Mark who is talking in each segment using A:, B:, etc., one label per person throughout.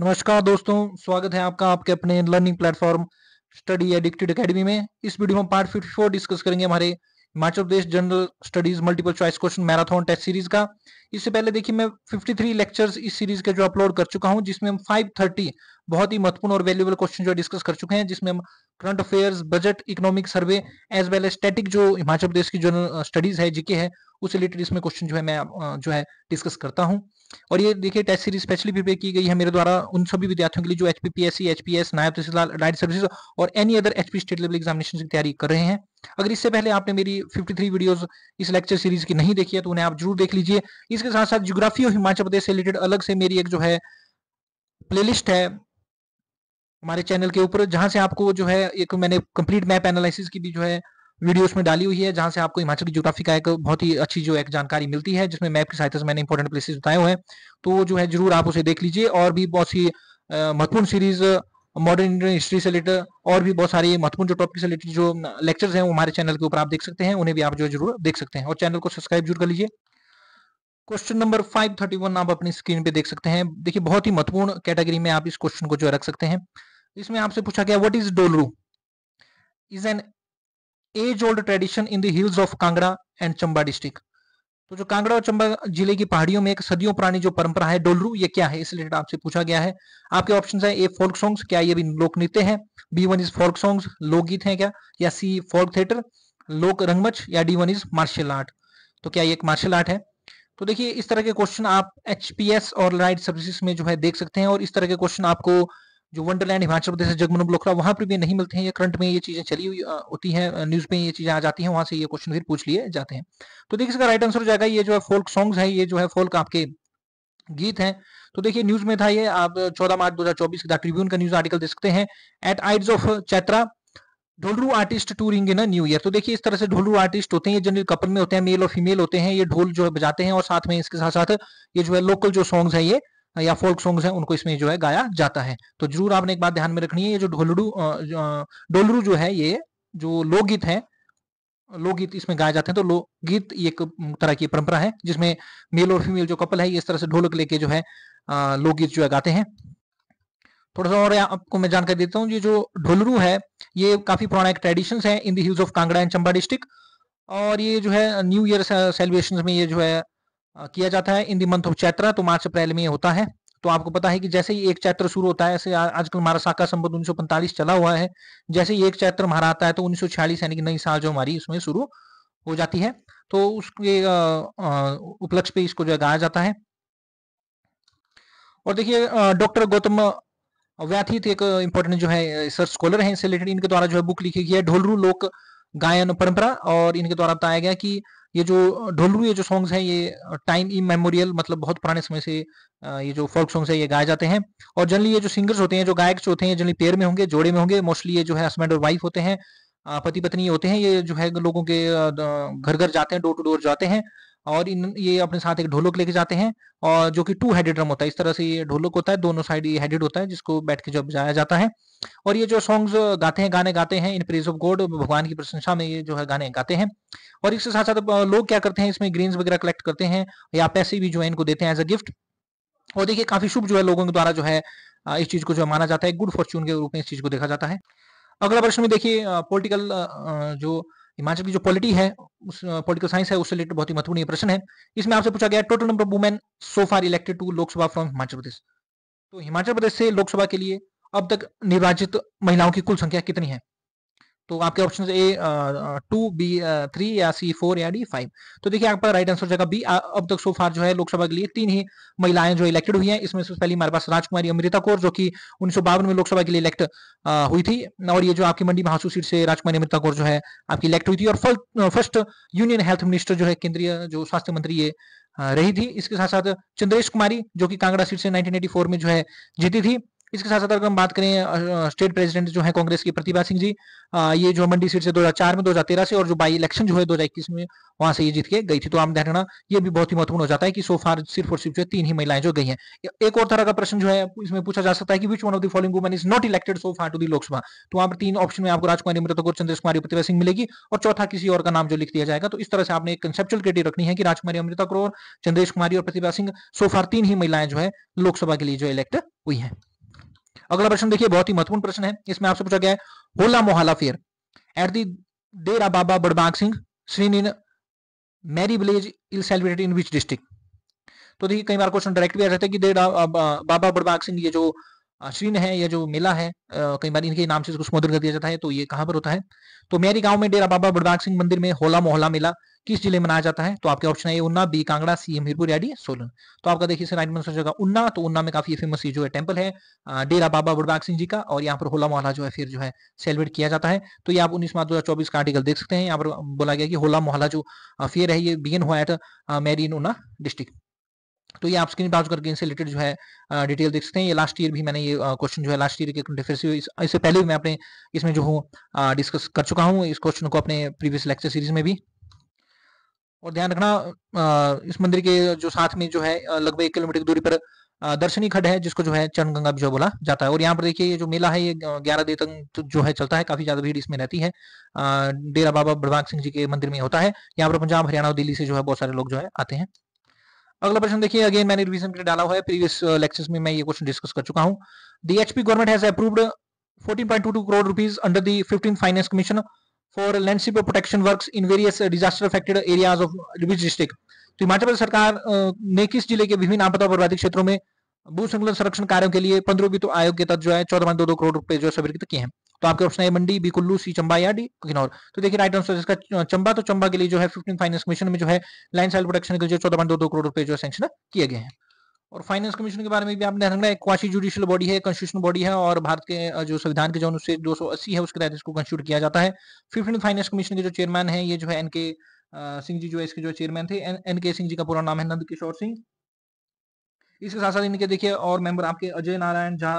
A: नमस्कार दोस्तों स्वागत है आपका आपके अपने learning platform Study Addicted Academy में इस वीडियो में पार्ट फिफ्टी फोर डिस्कस करेंगे हमारे Himachal Pradesh general studies multiple choice question marathon test series का इससे पहले देखिए मैं 53 लेक्चर्स इस सीरीज के जो अपलोड कर चुका हूं जिसमें हम फाइव बहुत ही महत्वपूर्ण और वैल्यूबल क्वेश्चन जो डिस्कस कर चुके हैं जिसमें हम current affairs budget economic survey as well as static जो हिमाचल प्रदेश की जनरल स्टडीज है जीके है उस रिलेटेड इसमें क्वेश्चन जो है मैं जो है डिस्कस करता हूँ और ये देखिए टेस्ट सीरीज स्पेशली प्रिपेयर की गई है मेरे द्वारा उन सभी विद्यार्थियों के लिए जो H P P S C H P S नायब तहसीलदार डाइट सर्विसेज और any other H P state level examination की तैयारी कर रहे हैं अगर इससे पहले आपने मेरी 53 वीडियोज इस लेक्चर सीरीज की नहीं देखी है तो उन्हें आप जरूर देख लीजिए इसके साथ साथ जियोग्राफी और हिमाचल प्रदेश से रिलेटेड अलग से मेरी एक जो है प्लेलिस्ट है हमारे चैनल के ऊपर जहां से आपको जो है एक मैंने कंप्लीट मैप एनालिसिस की भी जो है वीडियो उसमें डाली हुई है जहां से आपको हिमाचल की जोग्राफी का एक बहुत ही अच्छी जो एक जानकारी मिलती है जिसमें मैप की सहायता से मैंने इंपॉर्टेंट प्लेसेस बताए हुए हैं तो जो है जरूर आप उसे देख लीजिए और भी बहुत सी महत्वपूर्ण सीरीज मॉडर्न इंडियन हिस्ट्री से रिलेटेड और भी बहुत सारी महत्वपूर्ण जो टॉपिक से रिलेटेड जो लेक्चर्स हैं वो हमारे चैनल के ऊपर आप देख सकते हैं उन्हें भी आप जो जरूर देख सकते हैं और चैनल को सब्सक्राइब जरूर कर लीजिए क्वेश्चन नंबर 531 आप अपनी स्क्रीन पे देख सकते हैं देखिए बहुत ही महत्वपूर्ण कैटेगरी में आप इस क्वेश्चन को जो रख सकते हैं इसमें आपसे पूछा गया what is Dholru is an age old tradition in the hills of Kangra and Chamba district तो जो कांगड़ा और चंबा जिले की पहाड़ियों में एक सदियों पुरानी जो परंपरा है डोलरू ये क्या है इस रिलेटेड आपसे पूछा गया है आपके ऑप्शन है ए फोल्क सॉन्ग्स क्या ये भी लोक नृत्य है B one is folk songs लोकगीत है क्या या सी फोल्क थिएटर लोक रंगमच या D one is martial art तो क्या ये एक मार्शल आर्ट है तो देखिए इस तरह के क्वेश्चन आप एचपीएस और लाइट सर्विसेज में जो है देख सकते हैं और इस तरह के क्वेश्चन आपको जो वंडरलैंड हिमाचल प्रदेश जगमन ब्लॉक वहां पर भी नहीं मिलते हैं ये करंट में ये चीजें चली हुई होती हैं न्यूज में ये चीजें आ जाती हैं वहां से ये क्वेश्चन फिर पूछ लिए जाते हैं तो देखिए इसका राइट आंसर हो जाएगा ये जो है फोल्क सॉन्ग्स है ये जो है फोल्क आपके गीत है तो देखिए न्यूज में था ये आप 14 मार्च 2024 के ट्रिब्यून का न्यूज आर्टिकल देख सकते हैं at ides of Chaitra Dholru artist touring in new year तो देखिए इस तरह से ढोलरू आर्टिस्ट होते हैं ये जनरल कपल में होते हैं मेल और फीमेल होते हैं ये ढोल जो है बजाते हैं और साथ में इसके साथ साथ ये जो है लोकल जो सॉन्ग्स है ये या फोल्क सॉन्ग्स हैं उनको इसमें जो है गाया जाता है तो जरूर आपने एक बात ध्यान में रखनी है ये जो ढोलडू डोलरू जो है ये जो लोकगीत है लोकगीत इसमें गाए जाते हैं तो लोकगीत एक तरह की परंपरा है जिसमें मेल और फीमेल जो कपल है इस तरह से ढोलक लेके जो है लोकगीत जो है गाते हैं थोड़ा सा और आपको मैं जानकारी देता हूँ ये जो ढोलरू है ये काफी पुराना एक ट्रेडिशन है in the hills of Kangra and Chamba district और ये जो है न्यू ईयर सेलिब्रेशन में ये जो है किया जाता है in the month of Chaitra तो मार्च अप्रैल में होता है तो आपको पता है कि जैसे ही एक चैत्र शुरू होता है ऐसे आजकल हमारा शाखा संबंध उन्नीस चला हुआ है जैसे ही एक चैत्र हमारा आता है तो उन्नीस यानी कि नई साल जो हमारी उसमें शुरू हो जाती है तो उसके उपलक्ष्य पे इसको जो है गाया जाता है और देखिए डॉक्टर गौतम व्याथित तो एक इंपॉर्टेंट जो है रिसर्च स्कॉलर हैं इससे रिलेटेड इनके द्वारा जो है बुक लिखी गई है ढोलरू लोक गायन परंपरा और इनके द्वारा बताया गया कि ये जो ढोलरू ये जो सॉन्ग्स हैं ये टाइम इम मेमोरियल मतलब बहुत पुराने समय से ये जो फोक सॉन्ग्स है ये गाए जाते हैं और जनरली ये जो सिंगर्स होते हैं जो गायक होते हैं जनरली पेयर में होंगे जोड़े में होंगे मोस्टली ये जो है हस्बैंड और वाइफ होते हैं पति पत्नी होते हैं ये जो है लोगों के घर घर जाते हैं डोर टू डोर जाते हैं और इन ये अपने साथ एक ढोलक लेके जाते हैं और जो कि टू हेडेड ड्रम होता है इस तरह से ये ढोलक होता है दोनों साइड ये हेडेड होता है जिसको बैठ के जो बजाया जाता है और ये जो सॉन्ग्स गाते हैं गाने गाते हैं इन प्रेज ऑफ गॉड भगवान की प्रशंसा में ये जो है गाने गाते हैं और इसके साथ साथ लोग क्या करते हैं इसमें ग्रीन्स वगैरह कलेक्ट करते हैं या पैसे भी जो है इनको देते हैं एज अ गिफ्ट और देखिए काफी शुभ जो है लोगों के द्वारा जो है इस चीज को जो माना जाता है गुड फॉर्च्यून के रूप में इस चीज को देखा जाता है अगला प्रश्न में देखिए पॉलिटिकल जो हिमाचल की जो पॉलिटी है पॉलिटिकल साइंस है उससे रिलेटेड बहुत ही महत्वपूर्ण प्रश्न है इसमें आपसे पूछा गया total number of women so far elected to Lok Sabha from Himachal Pradesh तो हिमाचल प्रदेश से लोकसभा के लिए अब तक निर्वाचित महिलाओं की कुल संख्या कितनी है तो आपके option A two B three या सी फोर या डी फाइव तो देखिए आपका राइट आंसर जगह बी अब तक सो फार जो है लोकसभा के लिए तीन ही महिलाएं जो इलेक्टेड हुई हैं इसमें सबसे पहले हमारे पास राजकुमारी अमृता कौर जो कि उन्नीस में लोकसभा के लिए इलेक्ट हुई थी और ये जो आपकी मंडी महासू सीट से राजकुमारी अमृता कौर जो है आपकी इलेक्ट हुई थी और फर्स्ट यूनियन हेल्थ मिनिस्टर जो है केंद्रीय जो स्वास्थ्य मंत्री ये रही थी इसके साथ साथ चंद्रेश कुमारी जो कि कांगड़ा सीट से 1984 में जो है जीती थी इसके साथ साथ अगर हम बात करें स्टेट प्रेसिडेंट जो है कांग्रेस की प्रतिभा सिंह जी आ, ये जो मंडी सीट से 2004 में 2013 से और जो बाई इलेक्शन जो है 2021 में वहां से ये जीत के गई थी तो आप ध्यान रखना ये भी बहुत ही महत्वपूर्ण हो जाता है कि सो फार सिर्फ और सिर्फ जो है तीन ही महिलाएं जो गई हैं एक और तरह का प्रश्न जो है इसमें पूछा जा सकता है कि which one of the following woman is not elected so far to the Lok Sabha तो वहां पर तीन ऑप्शन में आपको राजकुमारी मृत और चंद्रेश कुमारी प्रतिभा सिंह मिलेगी और चौथा किसी और का नाम जो लिख दिया जाएगा तो इस तरह से आपने एक कंसेप्चुअल क्रेडिट रखनी है कि राजकुमारी अमृता करोर चंद्रेश कुमारी और प्रतिभा सिंह सो फार तीन ही महिलाएं जो है लोकसभा के लिए जो इलेक्ट हुई है अगला प्रश्न देखिए बहुत ही महत्वपूर्ण प्रश्न है इसमें आपसे पूछा गया है Hola Mohalla fair at the Dera Baba Badbhag Singh shrine in Mairi village is celebrated in which district तो देखिए कई बार क्वेश्चन डायरेक्ट भी आ जाता है कि डेरा बाबा बड़बाग सिंह ये जो श्रीन uh, है या जो मेला है uh, कई बार इनके नाम से कुछ मुद्र कर दिया जाता है तो ये कहां पर होता है तो मेरी गांव में डेरा बाबा बड़बाग सिंह मंदिर में होला मोहला मेला किस जिले में मनाया जाता है तो आपके ऑप्शन है उन्ना बी कांगड़ा सी हमीरपुर या डी सोलन तो आपका देखिए राइट आंसर जगह उन्ना तो उन्ना में काफी फेमस जो है टेम्पल है डेरा बाबा बुड़बाग सिंह जी का और यहाँ पर होला मोहला जो है फिर जो है सेलिब्रेट किया जाता है तो ये आप उन्नीस मार्च दो का आर्टिकल देख सकते हैं यहाँ पर बोला गया कि होला मोहला जो फेयर है ये बिगिन हुआ एट मेरीन उन्ना डिस्ट्रिक्ट तो ये आप स्क्रीन ब्राउज करके इनसे रिलेटेड जो है डिटेल देख सकते हैं ये लास्ट ईयर भी मैंने ये क्वेश्चन जो है लास्ट ईयर के डिफरेंसिव इससे पहले भी मैं अपने इसमें जो हूँ डिस्कस कर चुका हूँ इस क्वेश्चन को अपने प्रीवियस लेक्चर सीरीज में भी और ध्यान रखना इस मंदिर के जो साथ में जो है लगभग एक किलोमीटर की दूरी पर दर्शनी खड है जिसको जो है चरण गंगा भी जो बोला जाता है और यहाँ पर देखिए ये जो मेला है ये ग्यारह दिन तक तो जो है चलता है काफी ज्यादा भीड़ इसमें रहती है डेरा बाबा प्रभाग सिंह जी के मंदिर में होता है यहाँ पर पंजाब हरियाणा और दिल्ली से जो है बहुत सारे लोग जो है आते हैं अगला प्रश्न देखिए अगेन मैंने रिविजन के डाला हुआ है प्रीवियस लेक्चर्स में मैं ये क्वेश्चन डिस्कस कर चुका हूँ the HP government has approved crore under the finance commission for landscape protection work in various disaster affected areas of Dibrugarh district तो हिमाचल प्रदेश सरकार ने किस जिले के विभिन्न आपदा प्रभावित क्षेत्रों में भू संकलन संरक्षण कार्यों के लिए पंद्रह तो आयोग के तहत जो है चौदह दो दो करोड़ रुपए जो है स्वीकृत किए हैं तो आपके ऑप्शन है मंडी बी कुल्लू सी चंबा या डी किन्नौर तो देखिए राइट आंसर इसका चंबा तो चंबा के लिए जो है फिफ्टीन फाइनेंस कमीशन में जो है लाइन साइल प्रोटेक्शन के लिए चौदह दो दो करोड़ रुपए जो है सेंशन किए गए हैं और फाइनेंस कमीशन के बारे में भी आपने ध्यान रखना एक क्वासी जुडिशियल बॉडी है कॉन्स्टिट्यूशन बॉडी है और भारत के जो संविधान के जो अनुच्छेद 280 है उसके तहत इसको कंस्टिट्यूट किया जाता है फिफ्टीन फाइनेंस कमीशन के जो चेयरमैन है ये जो है एन के सिंह जी जो है इसके जो चेयरमैन थे एन के सिंह जी का पूरा नाम है नंद किशोर सिंह इसके साथ साथ इनके देखिए और मेंबर आपके अजय नारायण झा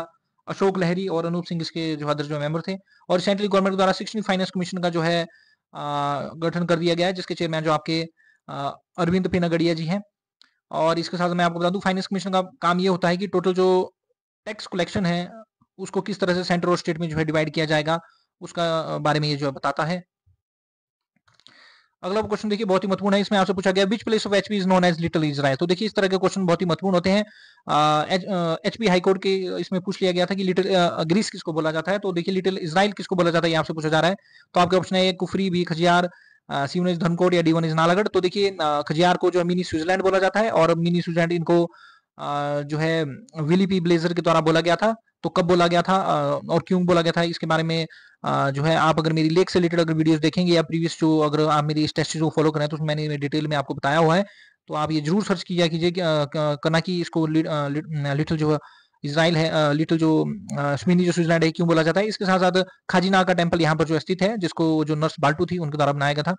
A: अशोक लहरी और अनूप सिंह इसके जो अदर जो मेंबर थे और सेंट्रल गवर्नमेंट द्वारा सिक्सटीन फाइनेंस कमीशन का जो है गठन कर दिया गया है जिसके चेयरमैन जो आपके अरविंद पिनागड़िया जी हैं और इसके साथ मैं आपको बता दूं फाइनेंस कमीशन का काम ये होता है कि टोटल जो टैक्स कलेक्शन है उसको किस तरह से सेंट्रल और स्टेट में जो है डिवाइड किया जाएगा उसका बारे में ये जो है बताता है अगला क्वेश्चन देखिए बहुत ही महत्वपूर्ण है इसमें आपसे पूछा गया which place of HP is known as little Israel तो देखिए इस तरह के क्वेश्चन बहुत ही महत्वपूर्ण होते हैं पी हाईकोर्ट के इसमें पूछ लिया गया था कि लिटिल ग्रीस किसको बोला जाता है तो देखिए लिटिल इसराइल किसको बोला जाता है यहाँ आपसे पूछा जा रहा है तो आपके ऑप्शन है कुफरी भी Khajjiar C one is Dhankot या डी वन इज नालागढ़ तो देखिए खजियार को जो मिनी स्विट्जरलैंड बोला जाता है और मिनी स्विट्जरलैंड इनको जो है विली पी ब्लेजर के द्वारा बोला गया था तो कब बोला गया था और क्यों बोला गया था इसके बारे में जो है आप अगर मेरी लेख से रिलेटेड अगर वीडियोस देखेंगे या प्रीवियस जो अगर आप मेरी इस को फॉलो करें तो मैंने डिटेल में आपको बताया हुआ है तो आप ये जरूर सर्च किया कीजिए कि, कना की इसको लि, लि, लि, लिटिल जो है इसराइल है लिटिल जो स्मिनी हम्म। जो स्विटरलैंड है क्यों बोला जाता है इसके साथ साथ खाजीना का टेम्पल यहाँ पर जो स्थित है जिसको जो नर्स बाल्टू थी उनके द्वारा बनाया गया था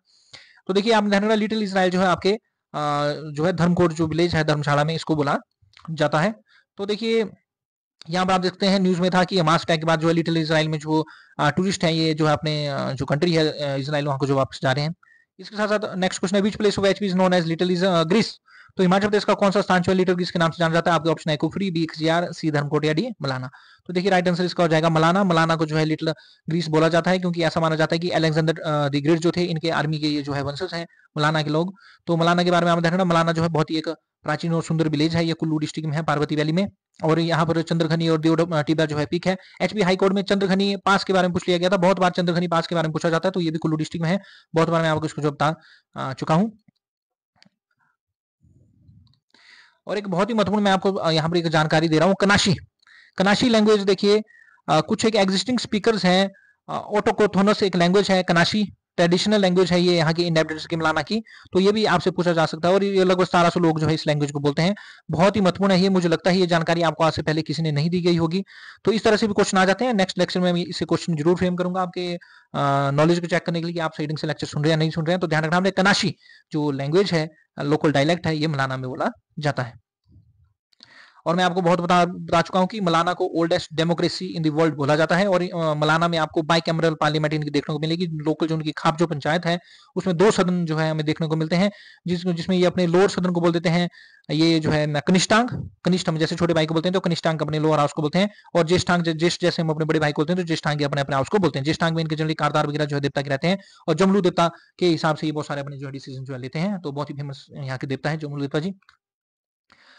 A: तो देखिए आपने ध्यान रखना लिटिल इसराइल जो है आपके जो है धर्मकोट जो विलेज है धर्मशाला में इसको बोला जाता है तो देखिए यहाँ पर आप देखते हैं न्यूज में था कि हमास अटैक के बाद जो है लिटिल इसराइल में जो टूरिस्ट है ये जो है अपने जो कंट्री है इसराइल वहां को जो वापस जा रहे हैं इसके साथ साथ नेक्स्ट क्वेश्चन है which place of H is known as little is Greece तो हिमाचल प्रदेश का कौन सा स्थान जो लीटर किसके नाम से जाना जाता है आपके ऑप्शन है Kufri B XR C Dharamkot या डी मलाना तो देखिए राइट आंसर इसका हो जाएगा मलाना मलाना को जो है लिटल ग्रीस बोला जाता है क्योंकि ऐसा माना जाता है कि एलेक्जेंडर दी ग्रेट जो थे इनके आर्मी के ये जो है वंशज हैं मलाना के लोग तो मलाना के बारे में आप देखना मलाना जो है बहुत ही एक प्राचीन और सुंदर विलेज है ये कुल्लू डिस्ट्रिक्ट में है पार्वती वैली में और यहाँ पर चंद्रघनी और दियोड uh, टीबा जो है पिक है एचपी हाई कोर्ट में चंद्रघनी पास के बारे में पूछ लिया गया था बहुत बार चंद्रघनी पास के बारे में पूछा जाता है तो ये भी कुल्लू डिस्ट्रिक्ट में है बहुत बार मैं आपको इसको जो बता uh, चुका हूँ और एक बहुत ही महत्वपूर्ण मैं आपको यहाँ पर एक जानकारी दे रहा हूँ कनाशी कनाशी लैंग्वेज देखिए कुछ एक एग्जिस्टिंग स्पीकर हैं ऑटोकोथोनस एक लैंग्वेज है कनाशी ट्रेडिशनल लैंग्वेज है ये यहाँ की इंडेप्टेड की मिलाना की तो ये भी आपसे पूछा जा सकता है और ये लगभग सतारह लोग जो है इस लैंग्वेज को बोलते हैं बहुत ही महत्वपूर्ण है ये मुझे लगता है ये जानकारी आपको आज से पहले किसी ने नहीं दी गई होगी तो इस तरह से भी क्वेश्चन आ जाते हैं नेक्स्ट लेक्चर में इसे क्वेश्चन जरूर फ्रेम करूंगा आपके नॉलेज को चेक करने के लिए आप सही से लेक्चर सुन रहे हैं नहीं सुन रहे हैं तो ध्यान रखना हमने कनाशी जो लैंग्वेज है लोकल डायलेक्ट है ये मलाना में बोला जाता है और मैं आपको बहुत बता बता चुका हूं कि मलाना को oldest democracy in the world बोला जाता है और मलाना में आपको बाई कैमरल पार्लियामेंट इनकी देखने को मिलेगी लोकल जो उनकी खाप जो पंचायत है उसमें दो सदन जो है हमें देखने को मिलते हैं जिस जिसमें ये अपने लोअर सदन को बोल देते हैं ये जो है कनिष्ठांग कनिष्ठ हम जैसे छोटे भाई को बोलते हैं तो कनिष्ठांग अपने लोअर हाउस को बोलते हैं और ज्येष्ठांग ज्येष्ठ जैसे हम अपने बड़े भाई को बोलते हैं तो ज्येष्ठांग अपने अपने हाउस को बोलते हैं ज्येष्ठांग में इनके जनरली कारदार वगैरह जो है देवता के रहते हैं और जमलू देवता के हिसाब से ये बहुत सारे अपने जो है डिसीजन जो है लेते हैं तो बहुत ही फेमस यहाँ के देवता है जमलू देवता जी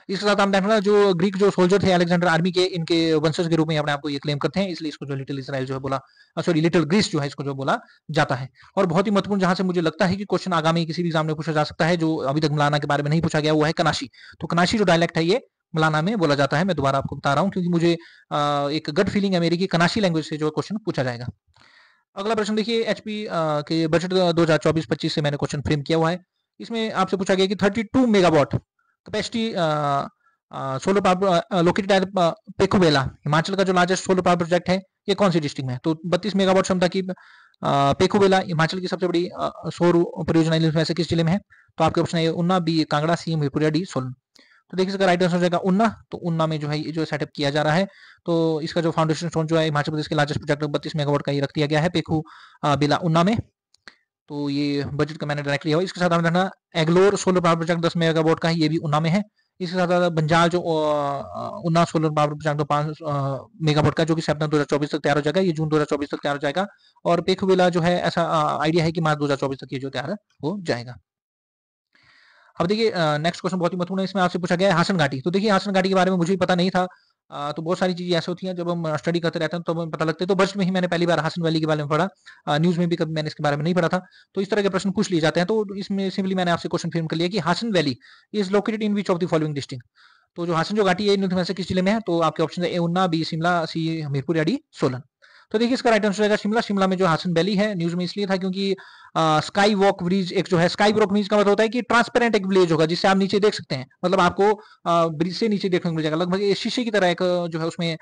A: इसके साथ हम देखना जो ग्रीक जो सोल्जर थे अलेक्जेंडर आर्मी के इनके वंशज के रूप में अपने आपको ये क्लेम करते हैं इसलिए इसको जो लिटिल इसराइल जो है बोला सॉरी लिटिल ग्रीस जो है इसको जो बोला जाता है और बहुत ही महत्वपूर्ण जहां से मुझे लगता है कि क्वेश्चन आगामी किसी भी एग्जाम में पूछा जा सकता है जो अभी तक मलाना के बारे में नहीं पूछा गया वो है कनाशी तो कनाशी जो डायलेक्ट है ये मलाना में बोला जाता है मैं दोबारा आपको बता रहा हूँ क्योंकि मुझे एक गट फीलिंग है मेरी की कनाशी लैंग्वेज से जो क्वेश्चन पूछा जाएगा अगला प्रश्न देखिए एचपी के बजट दो हजार से मैंने क्वेश्चन फ्रेम किया हुआ है इसमें आपसे पूछा गया कि 32 megawatt capacity solar power located at Pekhubela Himachal का जो लार्जेस्ट सोलर पावर प्रोजेक्ट है ये कौन सी डिस्ट्रिक्ट में तो बत्तीस मेगावाट क्षमता की पेकुबेला हिमाचल की सबसे बड़ी सौर परियोजना में से किस जिले में है तो आपके ऑप्शन है Una B Kangra C Vipuria D Solan तो देखिए इसका राइट आंसर हो जाएगा उन्ना तो उन्ना में जो है ये जो सेटअप किया जा रहा है तो इसका जो फाउंडेशन स्टोन जो है हिमाचल प्रदेश के लार्जेस्ट प्रोजेक्ट बत्तीस मेगावाट का ही रख दिया गया है पेखू बेला उन्ना में तो ये बजट का मैंने डायरेक्ट लिया हुआ इसके साथ हमें देखना एग्लोर सोलर पावर प्रोजेक्ट दस मेगा का है ये भी उन्ना में है इसके साथ बंजार जो Una solar power project megawatt का जो कि सितंबर चौबीस तक तैयार हो जाएगा ये जून चौबीस तक तैयार हो जाएगा और पेखवेला जो है ऐसा आइडिया है कि मार्च चौबीस तक ये जो तैयार हो जाएगा अब देखिए नेक्स्ट क्वेश्चन बहुत ही महत्वपूर्ण है इसमें आपसे पूछा गया है हासन घाटी तो देखिए हासन घाटी के बारे में मुझे पता नहीं था तो बहुत सारी चीजें ऐसी होती हैं जब हम स्टडी करते रहते हैं तो हमें पता लगता है तो बर्स्ट में ही मैंने पहली बार हासन वैली के बारे में पढ़ा न्यूज में भी कभी मैंने इसके बारे में नहीं पढ़ा था तो इस तरह के प्रश्न पूछ लिए जाते हैं तो इसमें सिंपली मैंने आपसे क्वेश्चन फिल्म कर लिया कि Hasan valley is located in which of the following district तो जो हासन जो घाटी है किस जिले में है तो आपके ऑप्शन है ए उन्ना बी शिमला सी हमीरपुर या डी सोलन तो देखिए इसका राइट आंसर रहेगा शिमला शिमला में जो हासन वैली है न्यूज में इसलिए था क्योंकि स्काई वॉक ब्रिज एक जो है स्काई वॉक ब्रिज का मतलब होता है कि ट्रांसपेरेंट एक ब्रिज होगा जिससे आप नीचे देख सकते हैं मतलब आपको ब्रिज से नीचे देखने को मिल जाएगा लगभग शीशे की तरह एक जो है उसमें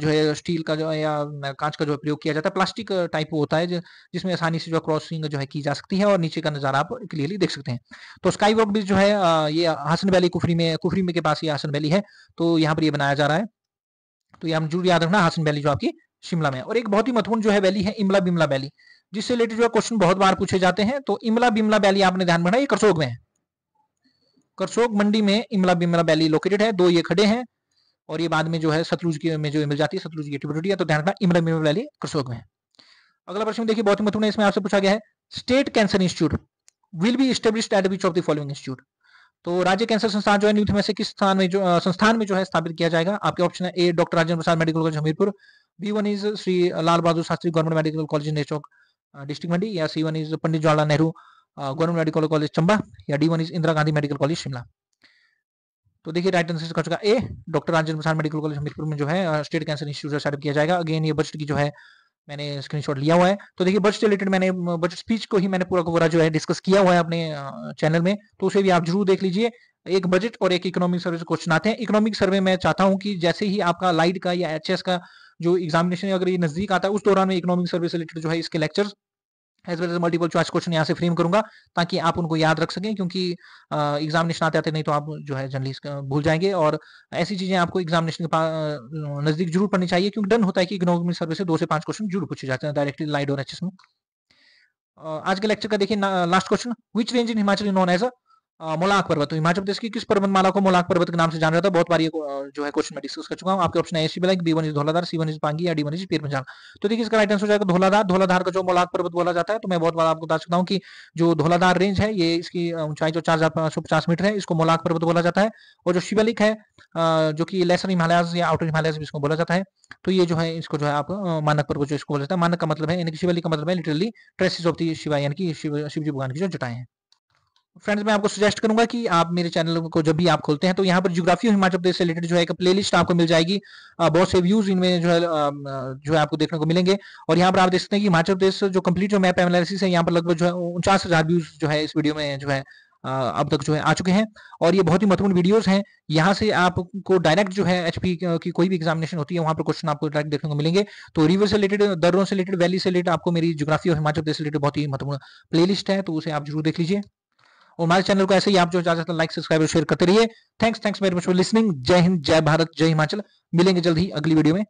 A: जो है स्टील का जो है या कांच का जो है प्रयोग किया जाता है प्लास्टिक टाइप होता है जिसमें आसानी से जो क्रॉसिंग जो है की जा सकती है और नीचे का नजारा आप क्लियरली देख सकते हैं तो स्काई वॉक ब्रिज जो है ये हासन वैली कुफरी में कुफरी में के पास ये हासन वैली है तो यहाँ पर ये बनाया जा रहा है तो ये हम जरूर याद रखना हासन वैली जो आपकी शिमला में और एक बहुत ही महत्वपूर्ण जो है वैली है इमला बिमला वैली जिससे रिलेटेड जो क्वेश्चन बहुत बार पूछे जाते हैं तो इमला बिमला वैली आपने ध्यान में ये करसोग में है करसोग मंडी में इमला बिमला वैली लोकेटेड है दो ये खड़े हैं और ये बाद में जो है सतलुज की में जो मिल जाती है सतलुज की ट्रिब्यूटरी है तो ध्यान रखना इमला बिमला वैली करसोग में है अगला प्रश्न देखिए बहुत ही महत्वपूर्ण है इसमें आपसे पूछा गया है state cancer institute will be establish at which of the following institute तो राज्य कैंसर संस्थान जो है निम्न में से किस स्थान में जो संस्थान में जो है स्थापित किया जाएगा आपके ऑप्शन है A doctor Rajendra Prasad medical college Hamirpur B one is Shri Lal Bahadur Shastri government medical college Nerchowk district Mandi या C one is Pandit Jawaharlal Nehru government medical college Chamba या D one is Indira Gandhi medical college Shimla तो देखिए राइट आंसर कर चुका A doctor Rajendra Prasad medical college Hamirpur में जो है स्टेट कैंसर इंस्टीट्यूट स्थापित किया जाएगा अगेन ये बजट की जो है मैंने स्क्रीनशॉट लिया हुआ है तो देखिए बजट से रिलेटेड मैंने बजट स्पीच को ही मैंने पूरा का पूरा जो है डिस्कस किया हुआ है अपने चैनल में तो उसे भी आप जरूर देख लीजिए एक बजट और एक इकोनॉमिक सर्वे क्वेश्चन आते हैं इकोनॉमिक सर्वे मैं चाहता हूं कि जैसे ही आपका लाइट का या एच का जो एग्जामिनेशन अगर ये नजदीक आता है उस दौरान में इकोनॉमिक सर्वे से रिलेटेड जो है इसके lectures as well as multiple choice question यहाँ से फ्रेम करूंगा ताकि आप उनको याद रख सकें क्योंकि एग्जामिनेशन आते आते नहीं तो आप जो है जर्नलिस्ट भूल जाएंगे और ऐसी चीजें आपको एग्जामिनेशन के नजदीक जरूर पढ़नी चाहिए क्योंकि डन होता है कि इकोनॉमिक सर्वे से दो से पांच क्वेश्चन जरूर पूछे जाते हैं डायरेक्टली लाइड और एच में आज के लेक्चर का देखिए last question which range in Himachal known as a मोलाक पर्वत तो हिमाचल प्रदेश की किस पर्वत माला को मोलाक पर्वत के नाम से जाना जाता है बहुत बार ये जो है क्वेश्चन में डिस्कस कर चुका हूँ आपके ऑप्शन है C B one is Dhauladhar C one is Pangi या डी वन इज पीर पंजाल तो देखिए इसका राइट आंसर हो जाएगा धोलाधार धोलाधार का जो मोलाक पर्वत बोला जाता है तो मैं बहुत बार आपको बता सकता हूँ कि जो धोलाधार रेंज है ये इसकी ऊंचाई जो तो चार हजार पचास मीटर है इसको मोलाक पर्वत बोला जाता है और जो शिवलिक है जो कि लेसर हिमालयाज या आउटर हिमालयाज इसको बोला जाता है तो ये जो है इसको जो है आप मानक पर्वत जो इसको बोला जाता है मानक का मतलब है यानी कि का मतलब है literally traces of the Shiva यानी कि शिव भगवान की जो जटाएं हैं फ्रेंड्स मैं आपको सजेस्ट करूंगा कि आप मेरे चैनल को जब भी आप खोलते हैं तो यहाँ पर जियोग्राफी हिमाचल प्रदेश से रिलेटेड जो है एक प्लेलिस्ट आपको मिल जाएगी बहुत से व्यूज इनमें जो है जो है आपको देखने को मिलेंगे और यहाँ पर आप देख सकते हैं कि हिमाचल प्रदेश जो कंप्लीट जो मैप एनालिसिस है यहाँ पर लगभग जो है उनचास हजार व्यूज जो है इस वीडियो में जो है अब तक जो है आ चुके हैं और ये बहुत ही महत्वपूर्ण वीडियोस हैं यहाँ से आपको डायरेक्ट जो है एचपी की कोई भी एग्जामिनेशन होती है वहाँ पर क्वेश्चन आपको डायरेक्ट देखने को मिलेंगे तो रिवर से रिलेटेड दर्रों से रिलेटेड वैली से रिलेटेड आपको मेरी जोग्राफी और हिमाचल प्रदेश से रिलेटेड बहुत ही महत्वपूर्ण प्लेलिस्ट है तो उसे आप जरूर देख लीजिए और हमारे चैनल को ऐसे ही आप जो चाहते हैं लाइक तो सब्सक्राइब और शेयर करते रहिए thanks thanks very much for listening जय हिंद जय भारत जय हिमाचल मिलेंगे जल्द ही अगली वीडियो में